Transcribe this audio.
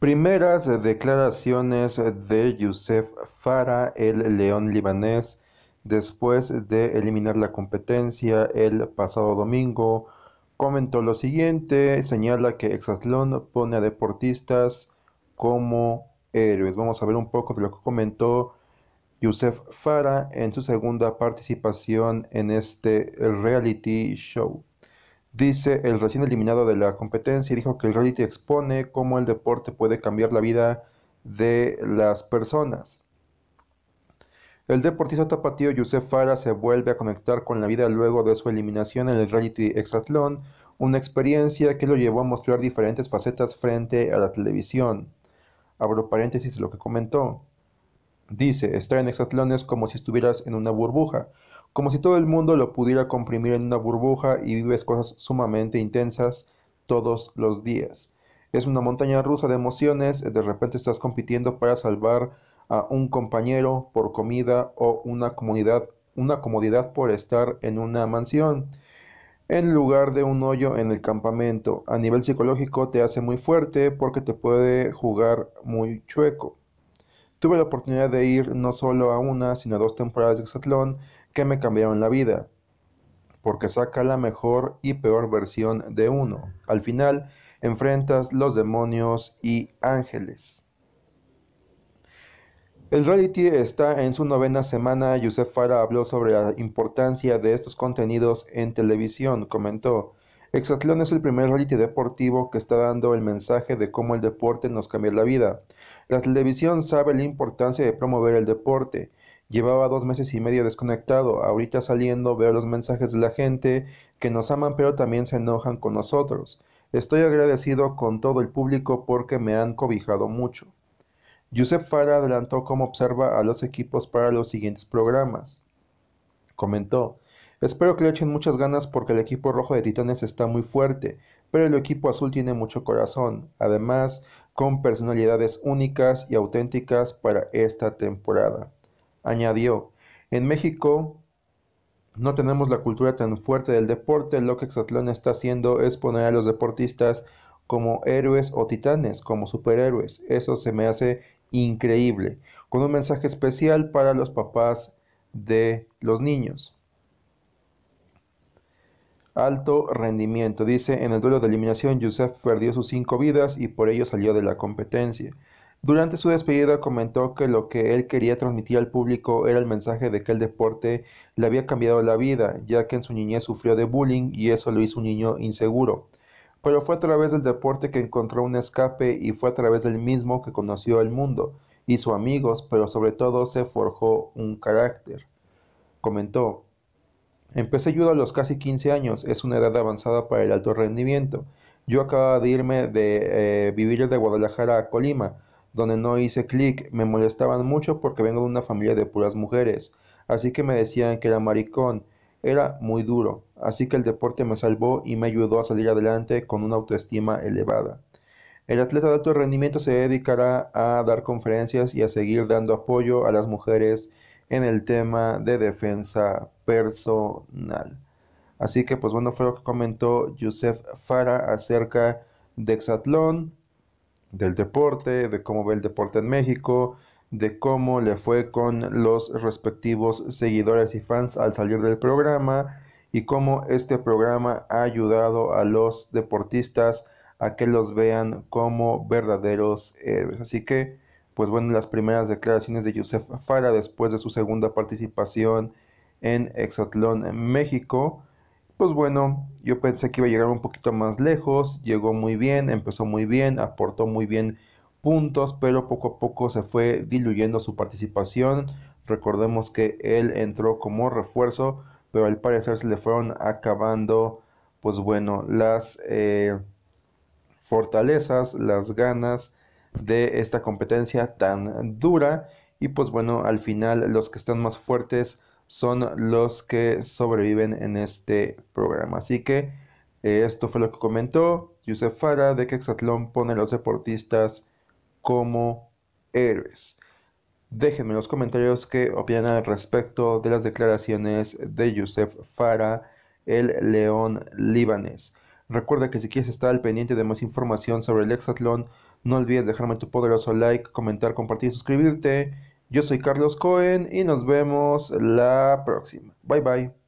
Primeras declaraciones de Youssef Farah, el león libanés, después de eliminar la competencia el pasado domingo, comentó lo siguiente, señala que Exatlón pone a deportistas como héroes. Vamos a ver un poco de lo que comentó Youssef Farah en su segunda participación en este reality show dice el recién eliminado de la competencia, y dijo que el reality expone cómo el deporte puede cambiar la vida de las personas. El deportista tapatío Yusef Fara se vuelve a conectar con la vida luego de su eliminación en el reality Exatlón, una experiencia que lo llevó a mostrar diferentes facetas frente a la televisión. Abro paréntesis lo que comentó. Dice, estar en Exatlón es como si estuvieras en una burbuja como si todo el mundo lo pudiera comprimir en una burbuja y vives cosas sumamente intensas todos los días. Es una montaña rusa de emociones, eh, de repente estás compitiendo para salvar a un compañero por comida o una comodidad por estar en una mansión en lugar de un hoyo en el campamento. A nivel psicológico te hace muy fuerte porque te puede jugar muy chueco. Tuve la oportunidad de ir no solo a una, sino a dos temporadas de Exatlón que me cambiaron la vida, porque saca la mejor y peor versión de uno. Al final, enfrentas los demonios y ángeles. El reality está en su novena semana. Yusef Fara habló sobre la importancia de estos contenidos en televisión. Comentó: Exatlón es el primer reality deportivo que está dando el mensaje de cómo el deporte nos cambia la vida. La televisión sabe la importancia de promover el deporte. Llevaba dos meses y medio desconectado. Ahorita saliendo veo los mensajes de la gente que nos aman pero también se enojan con nosotros. Estoy agradecido con todo el público porque me han cobijado mucho. Yusef Fara adelantó cómo observa a los equipos para los siguientes programas. Comentó, espero que le echen muchas ganas porque el equipo rojo de Titanes está muy fuerte, pero el equipo azul tiene mucho corazón, además con personalidades únicas y auténticas para esta temporada. Añadió, en México no tenemos la cultura tan fuerte del deporte, lo que Exatlón está haciendo es poner a los deportistas como héroes o titanes, como superhéroes. Eso se me hace increíble, con un mensaje especial para los papás de los niños. Alto rendimiento. Dice, en el duelo de eliminación, Yusef perdió sus cinco vidas y por ello salió de la competencia. Durante su despedida comentó que lo que él quería transmitir al público era el mensaje de que el deporte le había cambiado la vida, ya que en su niñez sufrió de bullying y eso lo hizo un niño inseguro. Pero fue a través del deporte que encontró un escape y fue a través del mismo que conoció el mundo, hizo amigos, pero sobre todo se forjó un carácter. Comentó, empecé judo a los casi 15 años, es una edad avanzada para el alto rendimiento. Yo acababa de irme de eh, vivir de Guadalajara a Colima, donde no hice clic, me molestaban mucho porque vengo de una familia de puras mujeres, así que me decían que era maricón, era muy duro, así que el deporte me salvó y me ayudó a salir adelante con una autoestima elevada. El atleta de alto rendimiento se dedicará a dar conferencias y a seguir dando apoyo a las mujeres en el tema de defensa personal. Así que pues bueno, fue lo que comentó Youssef Fara acerca de Exatlón, del deporte, de cómo ve el deporte en México, de cómo le fue con los respectivos seguidores y fans al salir del programa y cómo este programa ha ayudado a los deportistas a que los vean como verdaderos héroes. Así que, pues bueno, las primeras declaraciones de Joseph Fara después de su segunda participación en Exatlón en México, pues bueno, yo pensé que iba a llegar un poquito más lejos, llegó muy bien, empezó muy bien, aportó muy bien puntos, pero poco a poco se fue diluyendo su participación. Recordemos que él entró como refuerzo, pero al parecer se le fueron acabando, pues bueno, las eh, fortalezas, las ganas de esta competencia tan dura. Y pues bueno, al final los que están más fuertes son los que sobreviven en este programa. Así que eh, esto fue lo que comentó Yusef Fara de que Exatlón pone a los deportistas como héroes. Déjenme en los comentarios qué opinan al respecto de las declaraciones de Yusef Fara, el león libanés. Recuerda que si quieres estar al pendiente de más información sobre el Exatlón, no olvides dejarme tu poderoso like, comentar, compartir y suscribirte. Yo soy Carlos Cohen y nos vemos la próxima. Bye bye.